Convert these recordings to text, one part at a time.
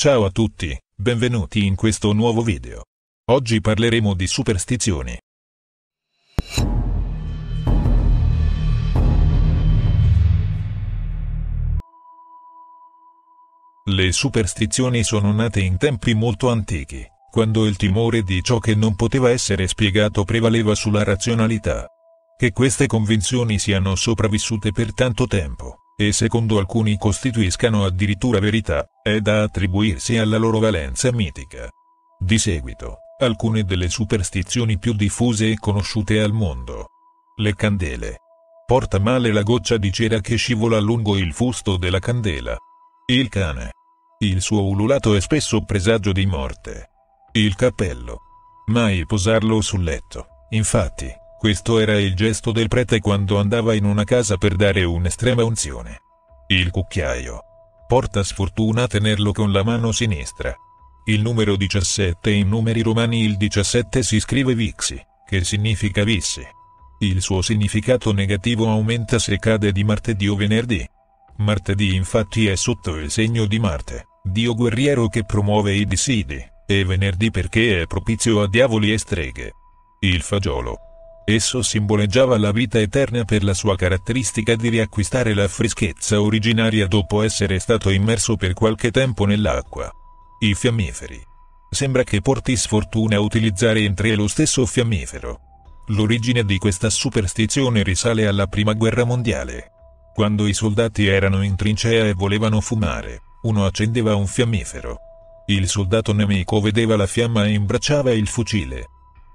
Ciao a tutti, benvenuti in questo nuovo video. Oggi parleremo di superstizioni. Le superstizioni sono nate in tempi molto antichi, quando il timore di ciò che non poteva essere spiegato prevaleva sulla razionalità. Che queste convinzioni siano sopravvissute per tanto tempo e secondo alcuni costituiscano addirittura verità, è da attribuirsi alla loro valenza mitica. Di seguito, alcune delle superstizioni più diffuse e conosciute al mondo. Le candele. Porta male la goccia di cera che scivola lungo il fusto della candela. Il cane. Il suo ululato è spesso presagio di morte. Il cappello. Mai posarlo sul letto, infatti, questo era il gesto del prete quando andava in una casa per dare un'estrema unzione. Il cucchiaio. Porta sfortuna a tenerlo con la mano sinistra. Il numero 17 in numeri romani il 17 si scrive vixi, che significa vissi. Il suo significato negativo aumenta se cade di martedì o venerdì. Martedì infatti è sotto il segno di Marte, dio guerriero che promuove i dissidi, e venerdì perché è propizio a diavoli e streghe. Il fagiolo Esso simboleggiava la vita eterna per la sua caratteristica di riacquistare la freschezza originaria dopo essere stato immerso per qualche tempo nell'acqua. I fiammiferi. Sembra che porti sfortuna a utilizzare in tre lo stesso fiammifero. L'origine di questa superstizione risale alla Prima Guerra Mondiale. Quando i soldati erano in trincea e volevano fumare, uno accendeva un fiammifero. Il soldato nemico vedeva la fiamma e imbracciava il fucile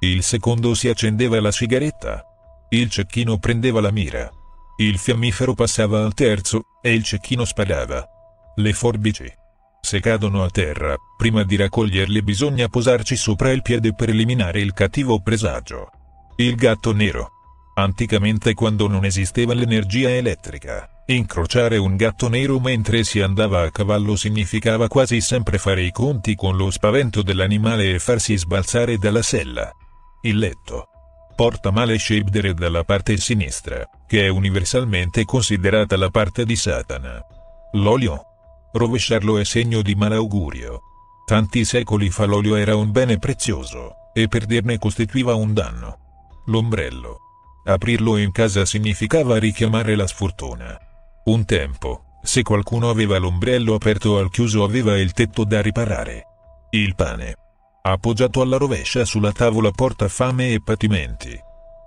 il secondo si accendeva la sigaretta. Il cecchino prendeva la mira. Il fiammifero passava al terzo, e il cecchino sparava. Le forbici. Se cadono a terra, prima di raccoglierle bisogna posarci sopra il piede per eliminare il cattivo presagio. Il gatto nero. Anticamente quando non esisteva l'energia elettrica, incrociare un gatto nero mentre si andava a cavallo significava quasi sempre fare i conti con lo spavento dell'animale e farsi sbalzare dalla sella. Il letto porta male Shebdere dalla parte sinistra, che è universalmente considerata la parte di Satana. L'olio. Rovesciarlo è segno di malaugurio. Tanti secoli fa l'olio era un bene prezioso, e perderne costituiva un danno. L'ombrello. Aprirlo in casa significava richiamare la sfortuna. Un tempo, se qualcuno aveva l'ombrello aperto al chiuso aveva il tetto da riparare. Il pane appoggiato alla rovescia sulla tavola porta fame e patimenti.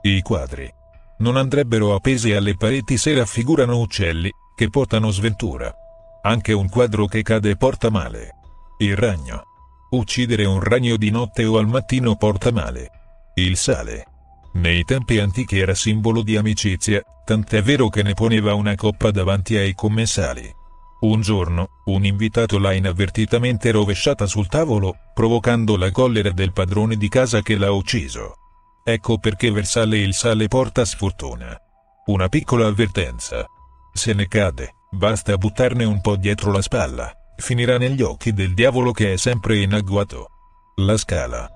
I quadri non andrebbero appesi alle pareti se raffigurano uccelli che portano sventura. Anche un quadro che cade porta male. Il ragno. Uccidere un ragno di notte o al mattino porta male. Il sale. Nei tempi antichi era simbolo di amicizia, tant'è vero che ne poneva una coppa davanti ai commensali. Un giorno, un invitato l'ha inavvertitamente rovesciata sul tavolo, provocando la collera del padrone di casa che l'ha ucciso. Ecco perché versare il sale porta sfortuna. Una piccola avvertenza. Se ne cade, basta buttarne un po' dietro la spalla, finirà negli occhi del diavolo che è sempre in agguato. La scala.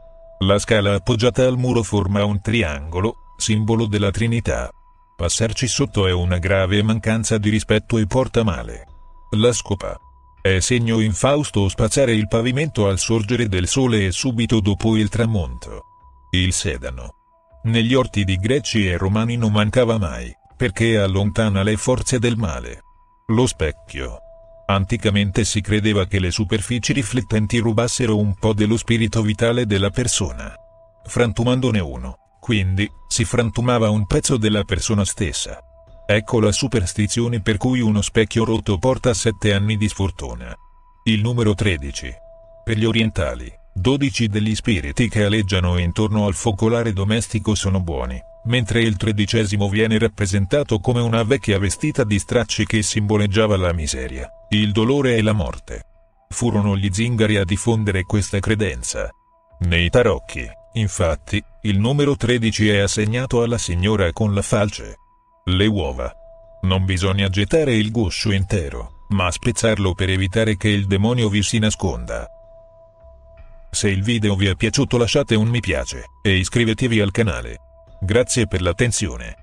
La scala appoggiata al muro forma un triangolo, simbolo della Trinità. Passarci sotto è una grave mancanza di rispetto e porta male. La scopa. È segno infausto spazzare il pavimento al sorgere del sole e subito dopo il tramonto. Il sedano. Negli orti di greci e romani non mancava mai, perché allontana le forze del male. Lo specchio. Anticamente si credeva che le superfici riflettenti rubassero un po' dello spirito vitale della persona. Frantumandone uno, quindi, si frantumava un pezzo della persona stessa. Ecco la superstizione per cui uno specchio rotto porta 7 anni di sfortuna. Il numero 13. Per gli orientali, 12 degli spiriti che aleggiano intorno al focolare domestico sono buoni, mentre il tredicesimo viene rappresentato come una vecchia vestita di stracci che simboleggiava la miseria, il dolore e la morte. Furono gli zingari a diffondere questa credenza. Nei tarocchi, infatti, il numero 13 è assegnato alla signora con la falce, le uova. Non bisogna gettare il guscio intero, ma spezzarlo per evitare che il demonio vi si nasconda. Se il video vi è piaciuto lasciate un mi piace, e iscrivetevi al canale. Grazie per l'attenzione.